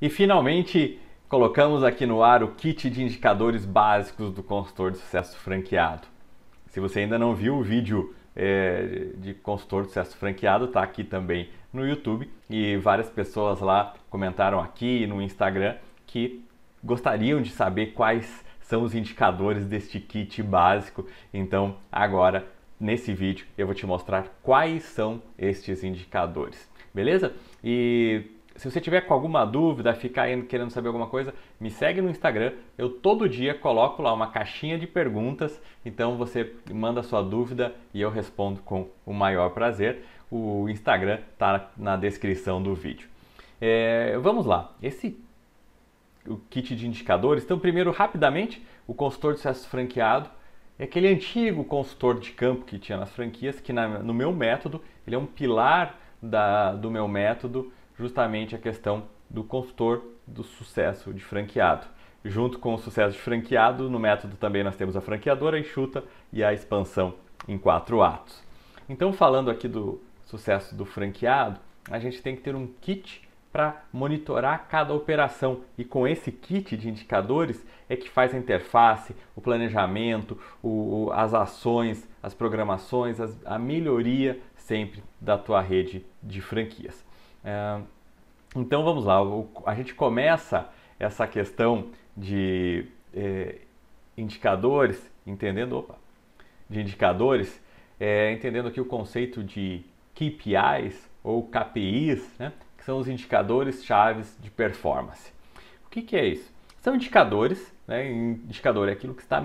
E finalmente, colocamos aqui no ar o kit de indicadores básicos do consultor de sucesso franqueado. Se você ainda não viu o vídeo é, de consultor de sucesso franqueado, está aqui também no YouTube e várias pessoas lá comentaram aqui no Instagram que gostariam de saber quais são os indicadores deste kit básico. Então, agora nesse vídeo eu vou te mostrar quais são estes indicadores, beleza? E se você tiver com alguma dúvida, ficar querendo saber alguma coisa, me segue no Instagram. Eu todo dia coloco lá uma caixinha de perguntas, então você manda sua dúvida e eu respondo com o maior prazer. O Instagram está na descrição do vídeo. É, vamos lá. Esse o kit de indicadores. Então, primeiro, rapidamente, o consultor de sucesso franqueado é aquele antigo consultor de campo que tinha nas franquias, que na, no meu método, ele é um pilar da, do meu método justamente a questão do consultor do sucesso de franqueado. Junto com o sucesso de franqueado, no método também nós temos a franqueadora enxuta e a expansão em quatro atos. Então, falando aqui do sucesso do franqueado, a gente tem que ter um kit para monitorar cada operação e com esse kit de indicadores é que faz a interface, o planejamento, o, as ações, as programações, as, a melhoria sempre da tua rede de franquias. É, então vamos lá, a gente começa essa questão de é, indicadores, entendendo, opa, de indicadores, é, entendendo aqui o conceito de KPIs ou KPIs, né, que são os indicadores chaves de performance. O que, que é isso? São indicadores, né, indicador é aquilo que está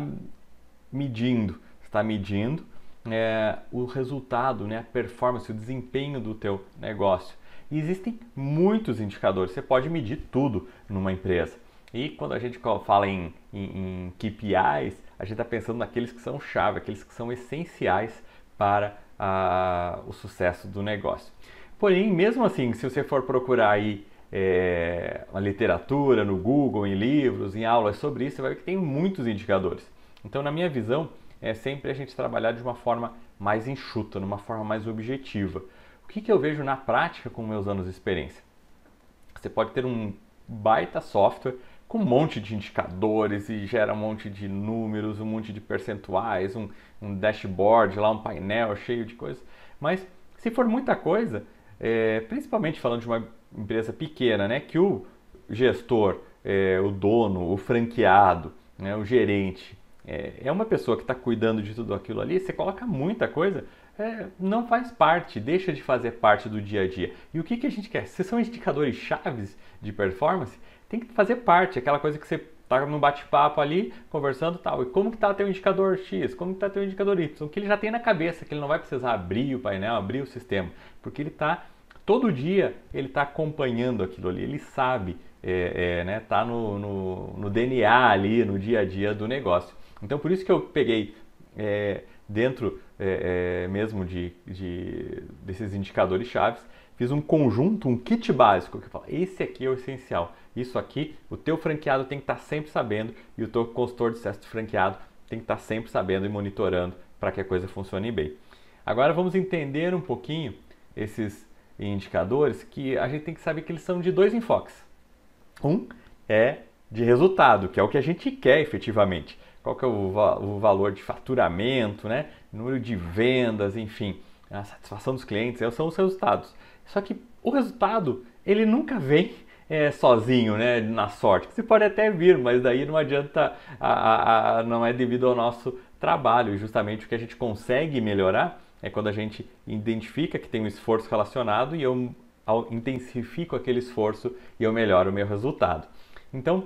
medindo, está medindo é, o resultado, né, a performance, o desempenho do teu negócio. E existem muitos indicadores, você pode medir tudo numa empresa. E quando a gente fala em, em, em KPIs, a gente está pensando naqueles que são chave, aqueles que são essenciais para a, o sucesso do negócio. Porém, mesmo assim, se você for procurar aí é, a literatura no Google, em livros, em aulas sobre isso, você vai ver que tem muitos indicadores. Então, na minha visão, é sempre a gente trabalhar de uma forma mais enxuta, numa forma mais objetiva que, que eu vejo na prática com meus anos de experiência? Você pode ter um baita software com um monte de indicadores e gera um monte de números, um monte de percentuais, um, um dashboard lá, um painel cheio de coisas. Mas se for muita coisa, é, principalmente falando de uma empresa pequena, né, que o gestor, é, o dono, o franqueado, né, o gerente é, é uma pessoa que está cuidando de tudo aquilo ali, você coloca muita coisa é, não faz parte, deixa de fazer parte do dia a dia. E o que, que a gente quer? Se são indicadores chaves de performance, tem que fazer parte, aquela coisa que você tá no bate-papo ali, conversando tal, e como que está teu indicador X, como que está teu indicador Y, que ele já tem na cabeça, que ele não vai precisar abrir o painel, abrir o sistema, porque ele está, todo dia, ele está acompanhando aquilo ali, ele sabe, é, é, né, tá no, no, no, DNA ali, no dia a dia do negócio. Então, por isso que eu peguei é, dentro é, é, mesmo de, de, desses indicadores chaves, fiz um conjunto, um kit básico, que fala, esse aqui é o essencial, isso aqui o teu franqueado tem que estar tá sempre sabendo e o teu consultor de sucesso franqueado tem que estar tá sempre sabendo e monitorando para que a coisa funcione bem. Agora vamos entender um pouquinho esses indicadores que a gente tem que saber que eles são de dois enfoques. Um é de resultado, que é o que a gente quer efetivamente qual que é o, o valor de faturamento, né? número de vendas, enfim, a satisfação dos clientes, é, são os resultados. Só que o resultado, ele nunca vem é, sozinho, né, na sorte. Você pode até vir, mas daí não adianta, a, a, a, não é devido ao nosso trabalho. Justamente o que a gente consegue melhorar é quando a gente identifica que tem um esforço relacionado e eu ao, intensifico aquele esforço e eu melhoro o meu resultado. Então,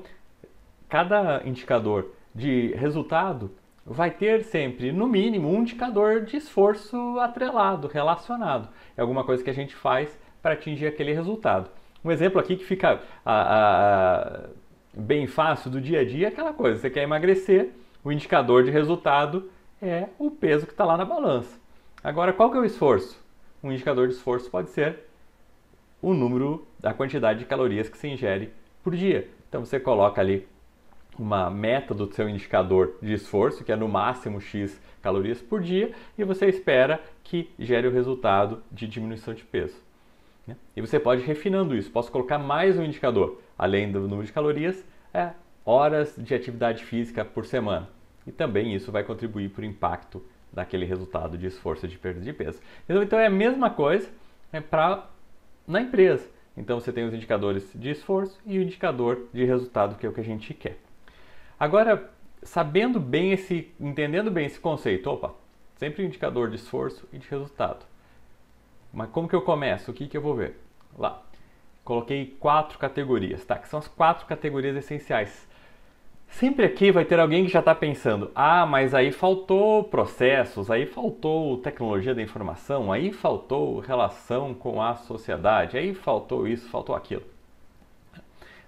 cada indicador de resultado, vai ter sempre, no mínimo, um indicador de esforço atrelado, relacionado. É alguma coisa que a gente faz para atingir aquele resultado. Um exemplo aqui que fica a, a, bem fácil do dia a dia é aquela coisa: você quer emagrecer, o indicador de resultado é o peso que está lá na balança. Agora, qual que é o esforço? Um indicador de esforço pode ser o número da quantidade de calorias que se ingere por dia. Então você coloca ali uma meta do seu indicador de esforço, que é no máximo X calorias por dia, e você espera que gere o resultado de diminuição de peso. Né? E você pode ir refinando isso, posso colocar mais um indicador, além do número de calorias, é horas de atividade física por semana. E também isso vai contribuir para o impacto daquele resultado de esforço de perda de peso. Então, então é a mesma coisa né, pra, na empresa. Então você tem os indicadores de esforço e o indicador de resultado, que é o que a gente quer. Agora, sabendo bem esse, entendendo bem esse conceito, opa, sempre indicador de esforço e de resultado. Mas como que eu começo? O que, que eu vou ver? Lá, coloquei quatro categorias, tá? Que são as quatro categorias essenciais. Sempre aqui vai ter alguém que já está pensando: ah, mas aí faltou processos, aí faltou tecnologia da informação, aí faltou relação com a sociedade, aí faltou isso, faltou aquilo.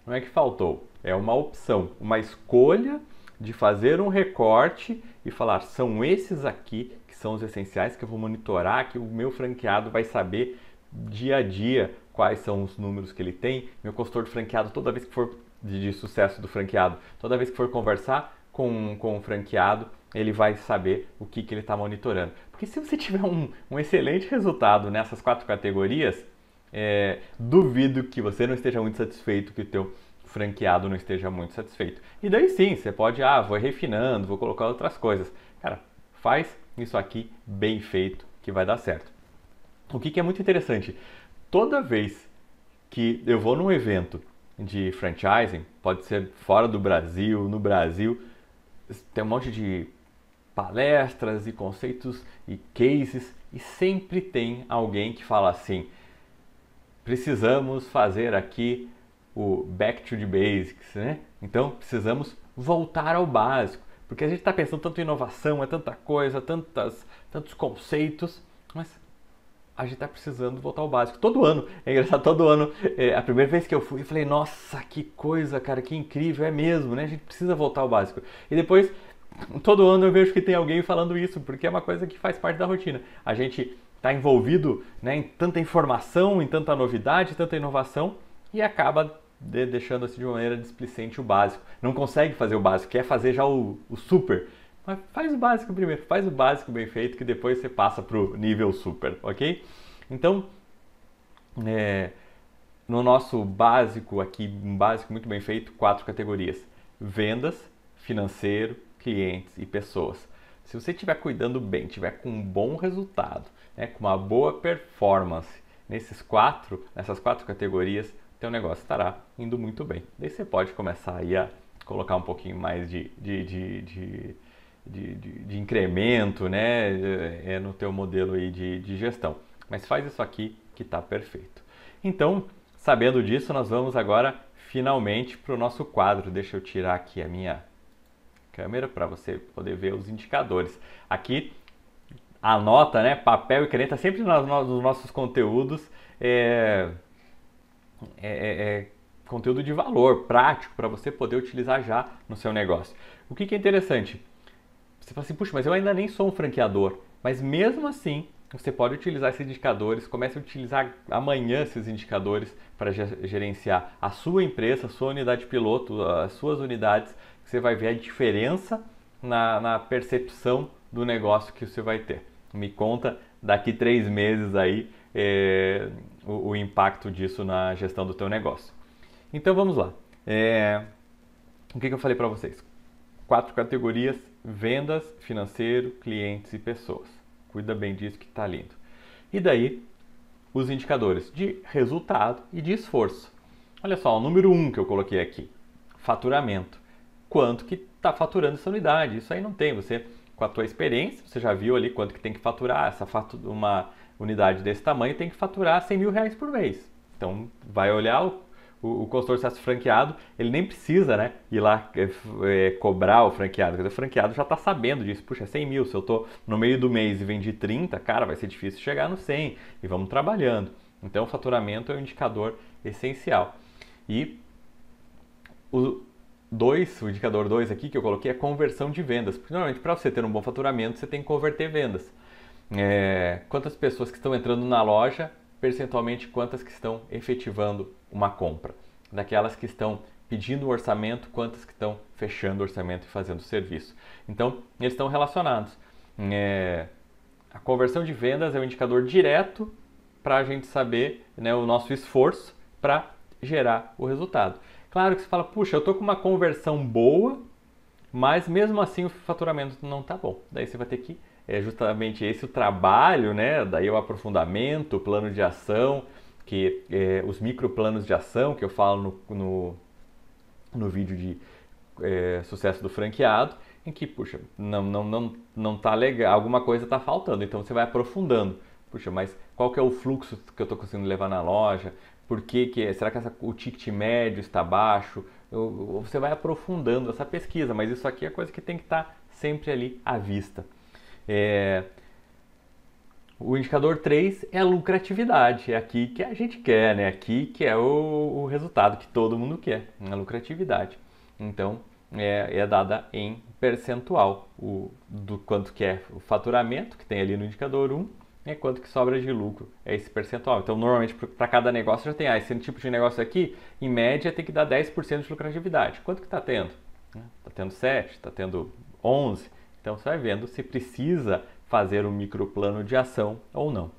Não é que faltou, é uma opção, uma escolha de fazer um recorte e falar: são esses aqui que são os essenciais que eu vou monitorar, que o meu franqueado vai saber dia a dia quais são os números que ele tem. Meu consultor de franqueado, toda vez que for de, de sucesso do franqueado, toda vez que for conversar com, com o franqueado, ele vai saber o que, que ele está monitorando. Porque se você tiver um, um excelente resultado nessas quatro categorias, é, duvido que você não esteja muito satisfeito, que o teu franqueado não esteja muito satisfeito. E daí sim, você pode, ah, vou refinando, vou colocar outras coisas. Cara, faz isso aqui bem feito que vai dar certo. O que, que é muito interessante, toda vez que eu vou num evento de franchising, pode ser fora do Brasil, no Brasil, tem um monte de palestras e conceitos e cases e sempre tem alguém que fala assim: precisamos fazer aqui o back to the basics, né? Então precisamos voltar ao básico, porque a gente está pensando tanto em inovação, é tanta coisa, tantas, tantos conceitos, mas a gente está precisando voltar ao básico. Todo ano, é engraçado, todo ano, é, a primeira vez que eu fui, eu falei, nossa, que coisa, cara, que incrível, é mesmo, né? A gente precisa voltar ao básico. E depois, todo ano eu vejo que tem alguém falando isso, porque é uma coisa que faz parte da rotina. A gente está envolvido né, em tanta informação, em tanta novidade, tanta inovação e acaba de, deixando assim de uma maneira displicente o básico. Não consegue fazer o básico, quer fazer já o, o super. Mas faz o básico primeiro, faz o básico bem feito que depois você passa para o nível super, ok? Então, é, no nosso básico aqui, um básico muito bem feito, quatro categorias: vendas, financeiro, clientes e pessoas. Se você estiver cuidando bem, tiver com um bom resultado, né, com uma boa performance nesses quatro, nessas quatro categorias, teu negócio estará indo muito bem. Daí você pode começar aí a colocar um pouquinho mais de, de, de, de de, de, de, incremento né, é, é no teu modelo aí de, de gestão. Mas faz isso aqui que está perfeito. Então, sabendo disso, nós vamos agora finalmente para o nosso quadro. Deixa eu tirar aqui a minha câmera para você poder ver os indicadores. Aqui anota, né? Papel e caneta sempre nos, nos nossos conteúdos. É, é, é, é, conteúdo de valor prático para você poder utilizar já no seu negócio. O que, que é interessante? Você fala assim, puxa, mas eu ainda nem sou um franqueador. Mas mesmo assim, você pode utilizar esses indicadores, comece a utilizar amanhã esses indicadores para gerenciar a sua empresa, a sua unidade piloto, as suas unidades, você vai ver a diferença na, na percepção do negócio que você vai ter. Me conta daqui três meses aí é, o, o, impacto disso na gestão do teu negócio. Então vamos lá. É, o que, que eu falei para vocês? Quatro categorias: vendas, financeiro, clientes e pessoas. Cuida bem disso que está lindo. E daí os indicadores de resultado e de esforço. Olha só, o número um que eu coloquei aqui, faturamento. Quanto que está faturando essa unidade? Isso aí não tem. Você com a tua experiência, você já viu ali quanto que tem que faturar, essa fatura, uma unidade desse tamanho tem que faturar 100 mil reais por mês. Então, vai olhar o, o, o consórcio franqueado, ele nem precisa né, ir lá é, é, cobrar o franqueado, quer o franqueado já está sabendo disso, puxa, 100 mil, se eu estou no meio do mês e vendi 30, cara, vai ser difícil chegar no 100, e vamos trabalhando. Então, o faturamento é um indicador essencial. E o, 2, o indicador 2 aqui que eu coloquei é conversão de vendas. Porque normalmente para você ter um bom faturamento, você tem que converter vendas. É, quantas pessoas que estão entrando na loja, percentualmente quantas que estão efetivando uma compra. Daquelas que estão pedindo o orçamento, quantas que estão fechando o orçamento e fazendo o serviço. Então, eles estão relacionados. É, a conversão de vendas é um indicador direto para a gente saber né, o nosso esforço para gerar o resultado. Claro que você fala, puxa, eu estou com uma conversão boa, mas mesmo assim o faturamento não está bom. Daí você vai ter que, é justamente esse o trabalho, né? Daí é o aprofundamento, o plano de ação, que é, os planos de ação que eu falo no, no, no vídeo de é, sucesso do franqueado, em que, puxa, não, não, não, não tá legal, alguma coisa está faltando, então você vai aprofundando. Puxa, mas qual que é o fluxo que eu estou conseguindo levar na loja? por que, que é? será que essa, o ticket médio está baixo? Eu, você vai aprofundando essa pesquisa, mas isso aqui é coisa que tem que estar tá sempre ali à vista. É, o indicador 3 é a lucratividade, é aqui que a gente quer, né? aqui que é o, o resultado que todo mundo quer, a lucratividade. Então, é, é, dada em percentual o, do quanto que é o faturamento, que tem ali no indicador 1, é quanto que sobra de lucro, é esse percentual. Então, normalmente, para cada negócio já tem, ah, esse tipo de negócio aqui, em média, tem que dar 10% de lucratividade. Quanto que está tendo? Está né, tendo 7, está tendo 11. Então, você vai vendo se precisa fazer um microplano de ação ou não.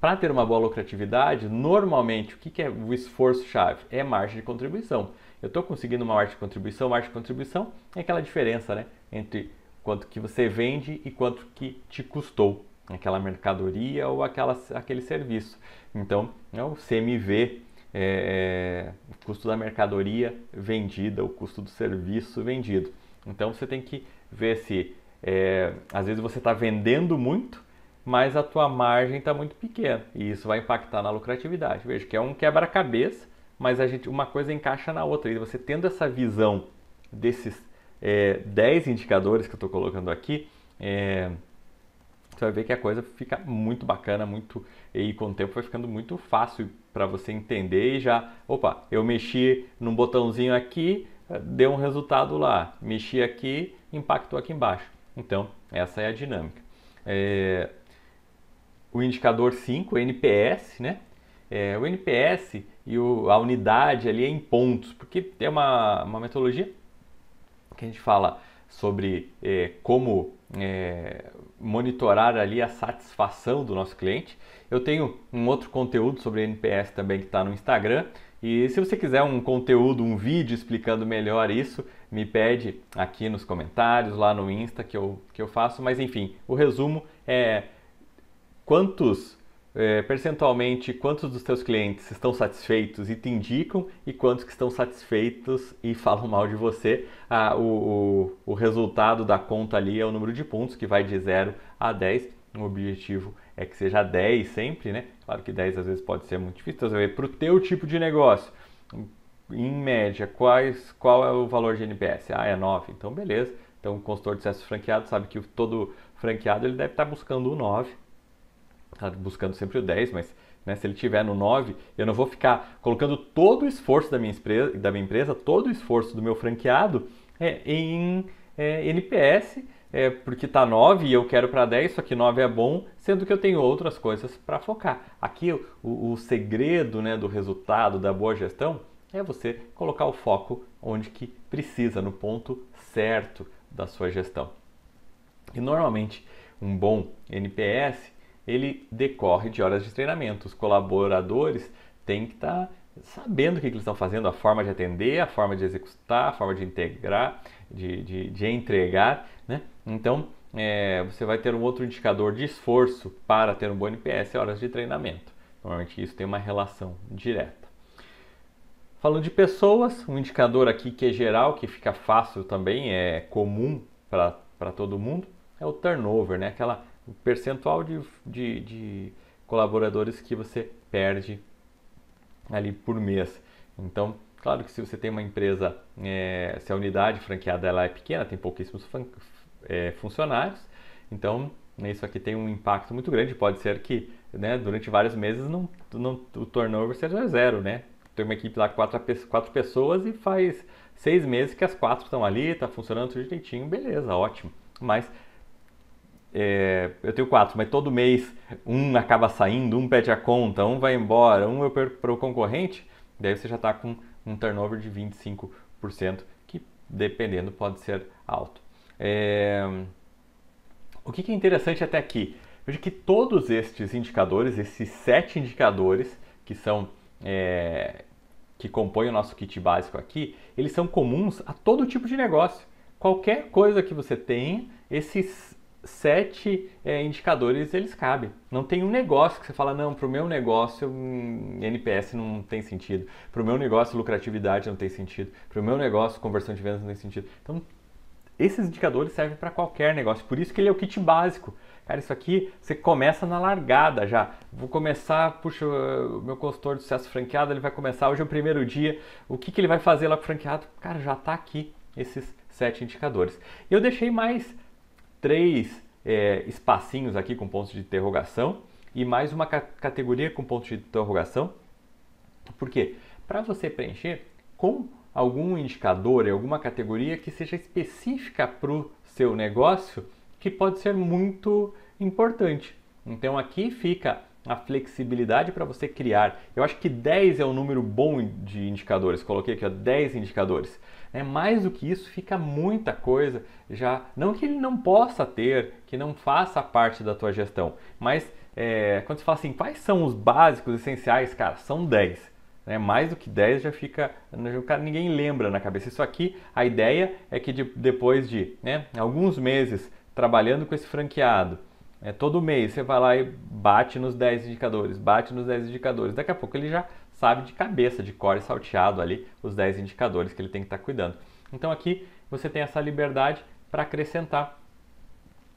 Para ter uma boa lucratividade, normalmente, o que, que é o esforço-chave? É margem de contribuição. Eu estou conseguindo uma margem de contribuição, margem de contribuição é aquela diferença né, entre quanto que você vende e quanto que te custou aquela mercadoria ou aquela, aquele serviço. Então, é o CMV, é, é, o custo da mercadoria vendida, o custo do serviço vendido. Então, você tem que ver se, é, às vezes, você está vendendo muito, mas a tua margem está muito pequena e isso vai impactar na lucratividade. Veja que é um quebra-cabeça, mas a gente uma coisa encaixa na outra. E você tendo essa visão desses é, 10 indicadores que eu estou colocando aqui, é, você vai ver que a coisa fica muito bacana, muito e com o tempo vai ficando muito fácil para você entender e já, opa, eu mexi num botãozinho aqui, deu um resultado lá, mexi aqui, impactou aqui embaixo. Então, essa é a dinâmica. É... O indicador 5, NPS, né? É, o NPS e o, a unidade ali é em pontos, porque é uma, uma metodologia que a gente fala sobre é, como é, monitorar ali a satisfação do nosso cliente. Eu tenho um outro conteúdo sobre NPS também que está no Instagram. E se você quiser um conteúdo, um vídeo explicando melhor isso, me pede aqui nos comentários, lá no Insta que eu, que eu faço. Mas enfim, o resumo é quantos é, percentualmente quantos dos teus clientes estão satisfeitos e te indicam e quantos que estão satisfeitos e falam mal de você. Ah, o, o, o, resultado da conta ali é o número de pontos que vai de 0 a 10. O objetivo é que seja 10 sempre, né? Claro que 10 às vezes pode ser muito difícil, então, para o teu tipo de negócio, em média, quais, qual é o valor de NPS? Ah, é 9, então beleza. Então o consultor de sucesso franqueado sabe que todo franqueado ele deve estar tá buscando o 9, Tá buscando sempre o 10, mas né, se ele tiver no 9, eu não vou ficar colocando todo o esforço da minha empresa, da minha empresa todo o esforço do meu franqueado é, em é, NPS, é, porque está 9 e eu quero para 10, só que 9 é bom, sendo que eu tenho outras coisas para focar. Aqui o, o segredo né, do resultado, da boa gestão, é você colocar o foco onde que precisa, no ponto certo da sua gestão. E normalmente um bom NPS ele decorre de horas de treinamento. Os colaboradores têm que estar tá sabendo o que eles estão fazendo, a forma de atender, a forma de executar, a forma de integrar, de, de, de entregar. Né? Então, é, você vai ter um outro indicador de esforço para ter um bom NPS, é horas de treinamento. Normalmente isso tem uma relação direta. Falando de pessoas, um indicador aqui que é geral, que fica fácil também, é comum para todo mundo, é o turnover, né? aquela o percentual de, de, de colaboradores que você perde ali por mês. Então, claro que se você tem uma empresa, é, se a unidade franqueada ela é pequena, tem pouquíssimos fun é, funcionários, então né, isso aqui tem um impacto muito grande. Pode ser que né, durante vários meses não, não, o turnover seja zero, né? Tem uma equipe lá com quatro, quatro pessoas e faz seis meses que as quatro estão ali, está funcionando tudo direitinho, beleza, ótimo. Mas é, eu tenho quatro, mas todo mês um acaba saindo, um pede a conta, um vai embora, um eu perco para o concorrente, daí você já está com um turnover de 25%, que dependendo pode ser alto. É, o que, que é interessante até aqui? Veja que todos estes indicadores, esses sete indicadores que são é, que compõem o nosso kit básico aqui, eles são comuns a todo tipo de negócio. Qualquer coisa que você tenha, esses sete é, indicadores eles cabem. Não tem um negócio que você fala, não, para o meu negócio hum, NPS não tem sentido, para o meu negócio lucratividade não tem sentido, para o meu negócio conversão de vendas não tem sentido. Então, esses indicadores servem para qualquer negócio, por isso que ele é o kit básico. Cara, isso aqui você começa na largada já. Vou começar, puxa, o meu consultor de sucesso franqueado, ele vai começar hoje é o primeiro dia. O que, que ele vai fazer lá com o franqueado? Cara, já está aqui esses sete indicadores. Eu deixei mais três é, espacinhos aqui com pontos de interrogação e mais uma ca categoria com pontos de interrogação. Por quê? Para você preencher com algum indicador e alguma categoria que seja específica para o seu negócio, que pode ser muito importante. Então aqui fica a flexibilidade para você criar. Eu acho que 10 é um número bom de indicadores, coloquei aqui ó, 10 indicadores. É Mais do que isso, fica muita coisa já. Não que ele não possa ter, que não faça parte da tua gestão, mas é, quando você fala assim, quais são os básicos essenciais, cara, são 10. Né? Mais do que 10 já fica. Né, cara, ninguém lembra na cabeça. Isso aqui, a ideia é que de, depois de né, alguns meses trabalhando com esse franqueado, é, todo mês você vai lá e bate nos 10 indicadores, bate nos 10 indicadores. Daqui a pouco ele já sabe de cabeça, de core salteado ali, os 10 indicadores que ele tem que estar tá cuidando. Então aqui você tem essa liberdade para acrescentar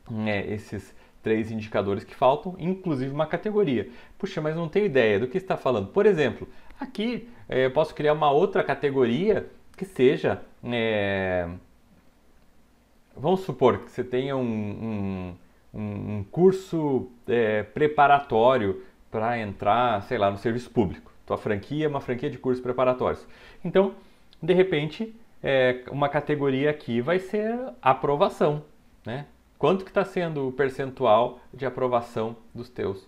né, esses três indicadores que faltam, inclusive uma categoria. Puxa, mas não tenho ideia do que está falando. Por exemplo, aqui eh, eu posso criar uma outra categoria que seja. É... Vamos supor que você tenha um, um um, um curso é, preparatório para entrar, sei lá, no serviço público. Tua franquia é uma franquia de cursos preparatórios. Então, de repente, é, uma categoria aqui vai ser aprovação, né? Quanto que está sendo o percentual de aprovação dos teus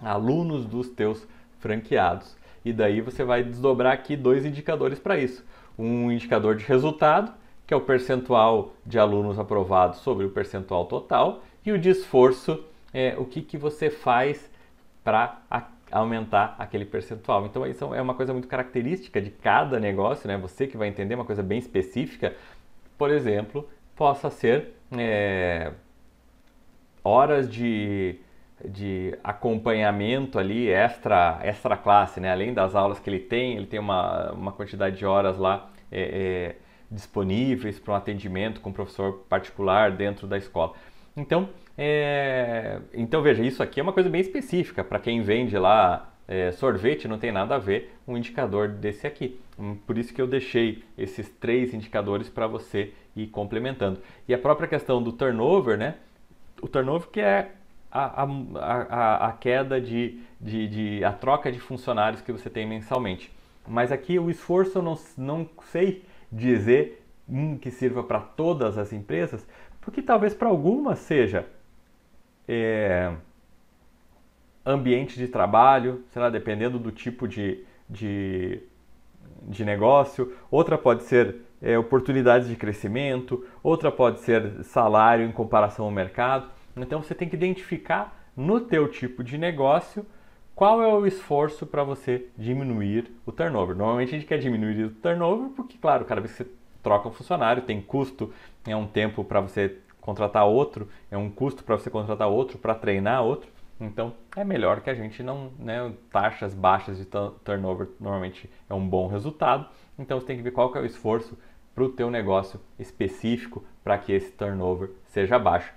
alunos dos teus franqueados? E daí você vai desdobrar aqui dois indicadores para isso. Um indicador de resultado, que é o percentual de alunos aprovados sobre o percentual total, e o de esforço é o que, que você faz para aumentar aquele percentual. Então, isso é uma coisa muito característica de cada negócio, né? Você que vai entender uma coisa bem específica, por exemplo, possa ser é, horas de, de acompanhamento ali extra, extra classe, né? Além das aulas que ele tem, ele tem uma, uma quantidade de horas lá é, é, disponíveis para um atendimento com um professor particular dentro da escola. Então, é... então veja, isso aqui é uma coisa bem específica para quem vende lá é, sorvete, não tem nada a ver um indicador desse aqui. Hum, por isso que eu deixei esses três indicadores para você ir complementando. E a própria questão do turnover, né? O turnover que é a, a, a queda de, de, de, a troca de funcionários que você tem mensalmente. Mas aqui o esforço eu não, não sei dizer um que sirva para todas as empresas, porque talvez para algumas seja é, ambiente de trabalho, será dependendo do tipo de, de, de negócio. Outra pode ser é, oportunidades de crescimento, outra pode ser salário em comparação ao mercado. Então você tem que identificar no teu tipo de negócio qual é o esforço para você diminuir o turnover. Normalmente a gente quer diminuir o turnover porque, claro, cada vez que você troca um funcionário tem custo é um tempo para você contratar outro, é um custo para você contratar outro, para treinar outro. Então é melhor que a gente não, né, taxas baixas de turnover normalmente é um bom resultado. Então você tem que ver qual que é o esforço para o teu negócio específico para que esse turnover seja baixo.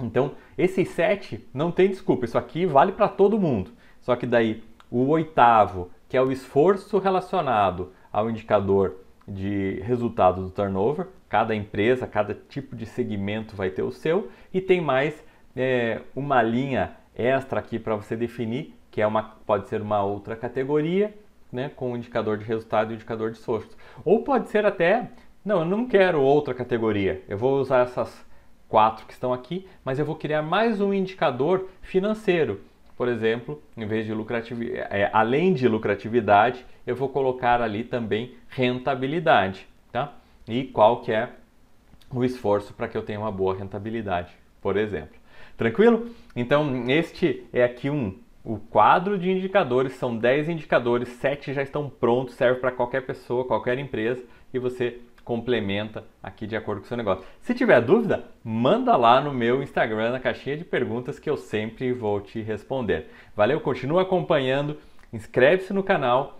Então esses sete não tem desculpa, isso aqui vale para todo mundo. Só que daí o oitavo, que é o esforço relacionado ao indicador de resultado do turnover, Cada empresa, cada tipo de segmento vai ter o seu e tem mais é, uma linha extra aqui para você definir, que é uma, pode ser uma outra categoria, né, com indicador de resultado e indicador de esforço. Ou pode ser até, não, eu não quero outra categoria, eu vou usar essas quatro que estão aqui, mas eu vou criar mais um indicador financeiro. Por exemplo, em vez de lucratividade, é, além de lucratividade, eu vou colocar ali também rentabilidade, tá? e qual que é o esforço para que eu tenha uma boa rentabilidade, por exemplo. Tranquilo? Então, este é aqui um o quadro de indicadores, são 10 indicadores, 7 já estão prontos, serve para qualquer pessoa, qualquer empresa e você complementa aqui de acordo com o seu negócio. Se tiver dúvida, manda lá no meu Instagram, na caixinha de perguntas que eu sempre vou te responder. Valeu, continua acompanhando, inscreve-se no canal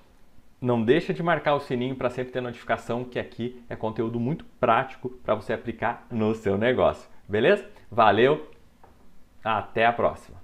não deixa de marcar o sininho para sempre ter notificação que aqui é conteúdo muito prático para você aplicar no seu negócio. Beleza? Valeu, até a próxima!